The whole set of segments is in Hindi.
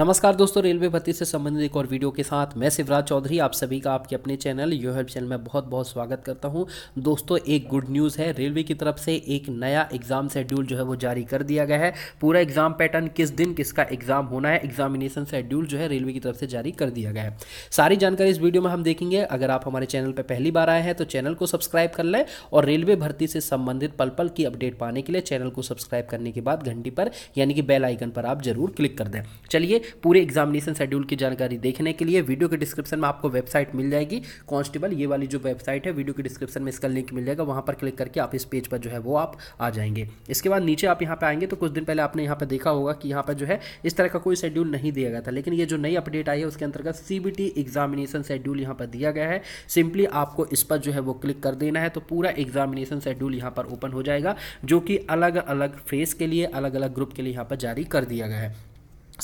नमस्कार दोस्तों रेलवे भर्ती से संबंधित एक और वीडियो के साथ मैं शिवराज चौधरी आप सभी का आपके अपने चैनल यू हेल्प चैनल में बहुत बहुत स्वागत करता हूं दोस्तों एक गुड न्यूज़ है रेलवे की तरफ से एक नया एग्ज़ाम शेड्यूल जो है वो जारी कर दिया गया है पूरा एग्ज़ाम पैटर्न किस दिन किसका एग्ज़ाम होना है एग्जामिनेशन शेड्यूल जो है रेलवे की तरफ से जारी कर दिया गया है सारी जानकारी इस वीडियो में हम देखेंगे अगर आप हमारे चैनल पर पहली बार आए हैं तो चैनल को सब्सक्राइब कर लें और रेलवे भर्ती से संबंधित पल पल की अपडेट पाने के लिए चैनल को सब्सक्राइब करने के बाद घंटी पर यानी कि बेल आइकन पर आप जरूर क्लिक कर दें चलिए पूरे एग्जामिनेशन शेड्यूल की जानकारी देखने के लिए वीडियो के डिस्क्रिप्शन में आपको वेबसाइट मिल जाएगी कॉन्स्टेबल ये वाली जो वेबसाइट है वीडियो के डिस्क्रिप्शन में इसका लिंक मिल जाएगा वहाँ पर क्लिक करके आप इस पेज पर जो है वो आप आ जाएंगे इसके बाद नीचे आप यहाँ पर आएंगे तो कुछ दिन पहले आपने यहाँ पर देखा होगा कि यहाँ पर जो है इस तरह का कोई शेड्यूल नहीं दिया गया था लेकिन ये जो नई अपडेट आई है उसके अंतर्गत सी एग्जामिनेशन शेड्यूल यहाँ पर दिया गया है सिंपली आपको इस पर जो है वो क्लिक कर देना है तो पूरा एग्जामिनेशन शेड्यूल यहाँ पर ओपन हो जाएगा जो कि अलग अलग फेस के लिए अलग अलग ग्रुप के लिए यहाँ पर जारी कर दिया गया है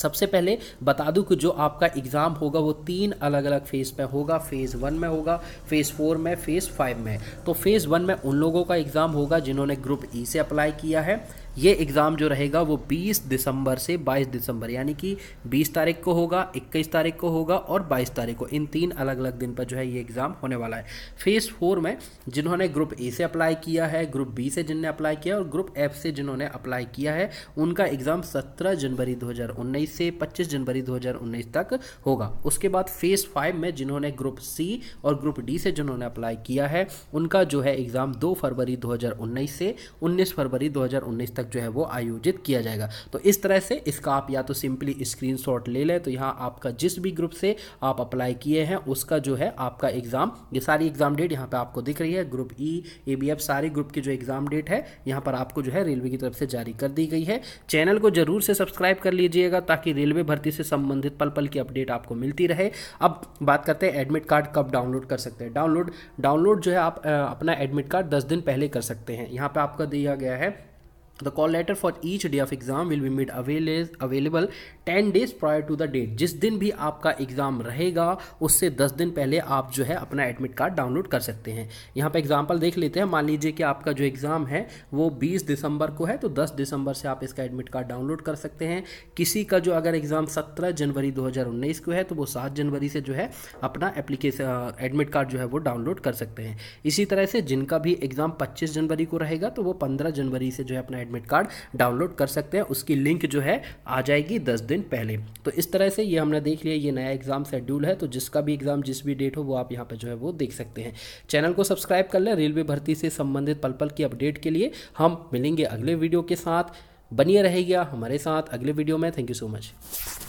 सबसे पहले बता दूं कि जो आपका एग्ज़ाम होगा वो तीन अलग अलग फेज़ में होगा फ़ेज़ वन में होगा फ़ेज़ फोर में फ़ेज़ फाइव में तो फ़ेज़ वन में उन लोगों का एग्ज़ाम होगा जिन्होंने ग्रुप ई e से अप्लाई किया है ये एग्ज़ाम जो रहेगा वो 20 दिसंबर से 22 दिसंबर यानी कि 20 तारीख को होगा 21 तारीख को होगा और 22 तारीख को इन तीन अलग अलग दिन पर जो है ये एग्ज़ाम होने वाला है फेज़ फोर में जिन्होंने ग्रुप ए से अप्लाई किया है ग्रुप बी से जिनने अप्लाई किया और ग्रुप एफ से जिन्होंने अप्लाई किया है उनका एग्ज़ाम सत्रह जनवरी 2019 से पच्चीस जनवरी 2019 तक होगा उसके बाद फेज़ फाइव में जिन्होंने ग्रुप सी और ग्रुप डी से जिन्होंने अप्लाई किया है उनका जो है एग्ज़ाम दो फरवरी दो से उन्नीस फरवरी दो तक तक जो है वो आयोजित किया जाएगा तो इस तरह से इसका आप या तो सिंपली स्क्रीन ले लें तो यहाँ आपका जिस भी ग्रुप से आप अप्लाई किए हैं उसका जो है आपका एग्ज़ाम ये सारी एग्ज़ाम डेट यहाँ पर आपको दिख रही है group E A B F सारे ग्रुप की जो एग्ज़ाम डेट है यहाँ पर आपको जो है रेलवे की तरफ से जारी कर दी गई है चैनल को ज़रूर से सब्सक्राइब कर लीजिएगा ताकि रेलवे भर्ती से संबंधित पल पल की अपडेट आपको मिलती रहे अब बात करते हैं एडमिट कार्ड कब डाउनलोड कर सकते हैं डाउनलोड डाउनलोड जो है आप अपना एडमिट कार्ड दस दिन पहले कर सकते हैं यहाँ पर आपका दिया गया है call letter for each day of exam will be made made available ten days prior to the date जिस दिन भी आपका एग्ज़ाम रहेगा उससे दस दिन पहले आप जो है अपना एडमिट कार्ड डाउनलोड कर सकते हैं यहाँ पर एग्जाम्पल देख लेते हैं मान लीजिए कि आपका जो एग्ज़ाम है वो बीस दिसंबर को है तो दस दिसंबर से आप इसका एडमिट कार्ड डाउनलोड कर सकते हैं किसी का जो अगर एग्ज़ाम सत्रह जनवरी दो हज़ार उन्नीस को है तो वो सात जनवरी से जो है अपना एप्लीकेशन एडमिट कार्ड जो है वो डाउनलोड कर सकते हैं इसी तरह से जिनका भी एग्ज़ाम पच्चीस जनवरी को रहेगा तो वो पंद्रह जनवरी से जो है अपना एडमिट कार्ड डाउनलोड कर सकते हैं उसकी लिंक जो है आ जाएगी दस दिन पहले तो इस तरह से ये हमने देख लिया ये नया एग्जाम शेड्यूल है तो जिसका भी एग्जाम जिस भी डेट हो वो आप यहाँ पर जो है वो देख सकते हैं चैनल को सब्सक्राइब कर लें रेलवे भर्ती से संबंधित पल पल की अपडेट के लिए हम मिलेंगे अगले वीडियो के साथ बनिए रहेगा हमारे साथ अगले वीडियो में थैंक यू सो मच